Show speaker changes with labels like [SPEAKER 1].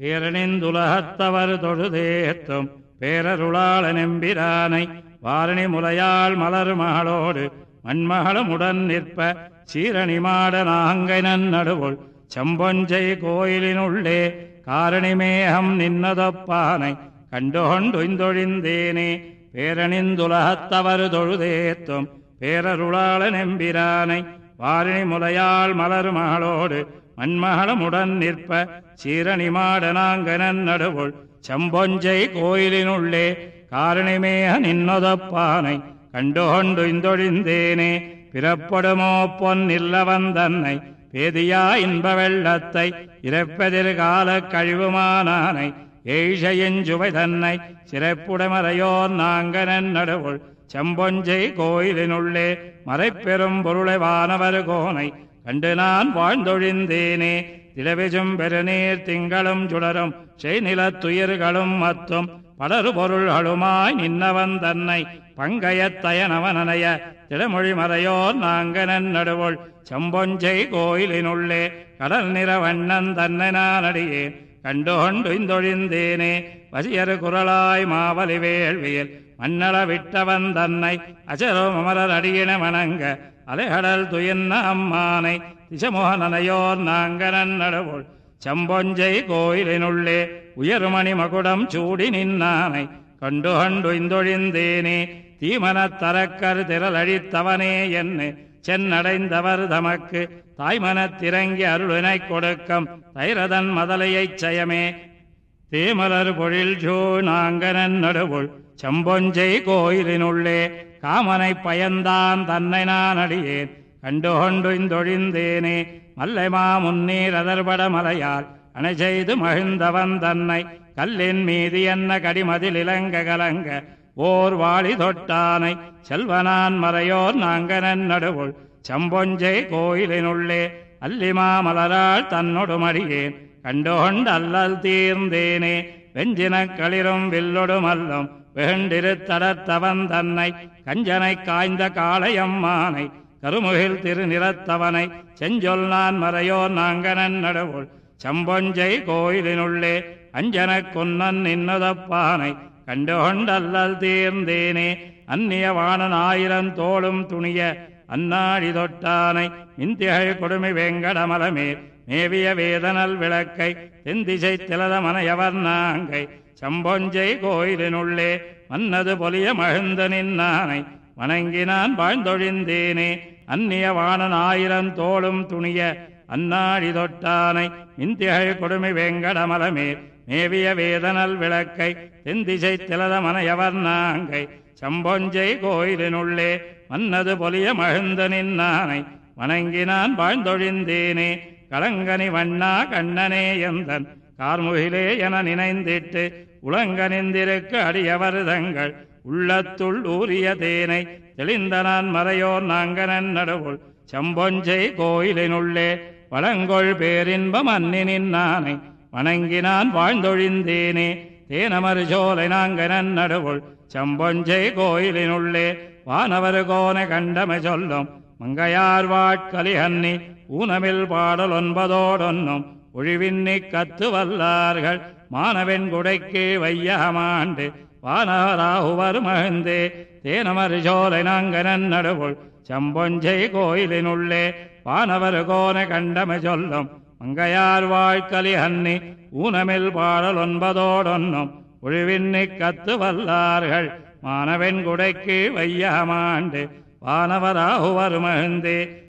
[SPEAKER 1] பேரணிந்துலகத்தவர் தொழுதேத்தும் பேரருளாள நெம்பிரானை வாரணி முலையாள் மலர் மகளோடு மண்மகளுமுடன் நிற்ப சீரணி மாட நாங்கனன் நடுவுள் செம்பொஞ்சை கோயிலினுள்ளே காரணிமேகம் நின்னதொப்பானை கண்டுகொண்டுந்தொழிந்தேனே பேரணிந்துலகத்தவர் தொழுதேத்தும் பேரருளாள நெம்பிரானை வாரணி முலையாள் மலர் மகளோடு மண்மகளமுடன் நிற்ப சீரணி சீரணிமாடனாங்கனன் நடுவுள் செம்பொஞ்சை கோயிலினுள்ளே காரணிமேய நின்னொதப்பானை கண்டுகொண்டு இந்தொழிந்தேனே பிறப்படுமோ பொன் இல்லவன் தன்னை பேதியா இன்ப வெள்ளத்தை இறப்பதில் கால கழிவுமானானை எய்சையஞ்சுவை தன்னை சிறப்புடமறையோ நாங்கனன் நடுவுள் செம்பொஞ்சை கோயிலினுள்ளே மறைப்பெரும் பொருளைவானவர் கோனை கண்டு நான் வாழ்ந்தொழிந்தேனே திலவிஜும் பெருநீர் திங்களும் சுடரும் செய் செய்நிலத்துயிர்களும் மத்தும் பலரு பொருள்களுமாய் நின்னவன் தன்னை பங்கையத்தயனவனனைய திடமொழி மறையோர் நாங்கனன் நடுவுள் செம்பொஞ்சை கோயிலினுள்ளே கடல் நிறவண்ணன் தன்னை நான் அடியேன் கண்டுகொண்டு இந்தொழிந்தேனே வசியரு குரலாய் மாவலி வேள்வியில் மன்னள விட்டவன் தன்னை அச்சரும் அமரர் அடியின வணங்க அலைகடல் துயன்ன அம்மானை திசமோகனையோர் நாங்கரன் நடுவுள் செம்பொஞ்சை கோயிலினுள்ளே உயர்மணி மகுடம் சூடி நின்னானை கண்டு கண்டு இந்தொழிந்தேனே தீமன தரக்கர் திரளழித்தவனே என்ன சென்னடைந்தவர் தமக்கு தாய்மனத் திறங்கி அருளினை கொடுக்கம் தைரதன் மதலையைச் செயமே தேமலர் பொழில் ஜோ நாங்கனன் நடுவுள் செம்பொஞ்சை கோயிலினுள்ளே காமனை பயந்தான் தன்னை நான் அடியேன் கண்டுகொண்டு இந்தொழிந்தேனே மல்லைமா முன்னீர் அதர்பட மலையால் அணை செய்து மகிழ்ந்தவன் தன்னை கல்லின் மீது என்ன கடிமதில் இலங்க கலங்க ஓர் வாழி தொட்டானை செல்வனான் மறையோர் நாங்கனன் நடுவுள் செம்பொஞ்சை கோயிலினுள்ளே அல்லிமா மலராள் தன்னொடு மடியேன் கண்டுகொண்டு அல்லல் தீர்ந்தேனே வெஞ்சின களிரும் வில்லொடும் அல்லம் வெகண்டிருத்தடத்தவன் தன்னை கஞ்சனை காய்ந்த காளையம்மானை கருமுகில் திருநிறத்தவனை செஞ்சொல் நான் மறையோ நாங்கனன் நடுவுள் செம்பொஞ்சை கோயிலினுள்ளே அஞ்சன கொன்னன் நின்னதப்பானை கண்டுகொண்டல்லல் தீர்ந்தேனே அந்நிய வாணன் ஆயிரம் தோளும் துணிய அந்நாடி தொட்டானை இந்திகள் கொடுமை வெங்கடமலமேல் மேவிய வேதனல் விளக்கை தென்திசை திலத மனையவர் நாங்கை சம்பொஞ்சை கோயிலினுள்ளே மன்னது பொலிய மகிழ்ந்த நின்னானை வணங்கினான் வாழ்ந்தொழிந்தேனே அந்நிய வாணன் ஆயிரம் தோளும் துணிய அந்நாடி தொட்டானை இந்திகள் கொடுமை வெங்கடமலமேர் மேவிய வேதனல் விளக்கை தென்திசை திலத மனையவர் நாங்கை சம்பொஞ்சை கோயிலினுள்ளே மன்னது பொலிய மகிழ்ந்த நின்னானை வணங்கினான் வாழ்ந்தொழிந்தேனே கலங்கனி வண்ணா கண்ணனே எந்தன் கார்முகிலே என நினைந்திட்டு உலங்கனிந்திருக்க அடியவருதங்கள் உள்ளத்துள் ஊரிய தேனை தெளிந்தனான் மறையோர் நாங்கனன் நடுவுள் செம்பொஞ்சை கோயிலினுள்ளே வளங்கொள் பேரின்பம் அன்னினின் நானை வணங்கினான் வாழ்ந்தொழிந்தேனே தேனமறு சோலை நாங்கனன் நடுவுள் செம்பொஞ்சை கோயிலினுள்ளே வானவர் கோனை கண்டமை சொல்லும் மங்கையார் வாட்கலி அன்னி ஊனமில் பாடல் ஒன்பதோடொன்னும் ஒழிவின்னி கத்து வல்லார்கள் மாணவன் குடைக்கு வையகமாண்டு வானராகுவர் மகிழ்ந்தே தேனமர் சோலை நாங்கனன் நடுவுள் செம்பொஞ்சை கோயிலினுள்ளே வானவர் கோன கண்டமை சொல்லும் மங்கையார் வாழ்க்கலி அன்னி ஊனமில் பாடல் ஒன்பதோடொன்னும் ஒழிவின்னி கத்து வல்லார்கள் மாணவன் குடைக்கு வையகமாண்டு வானவராகுவர் மகிழ்ந்தே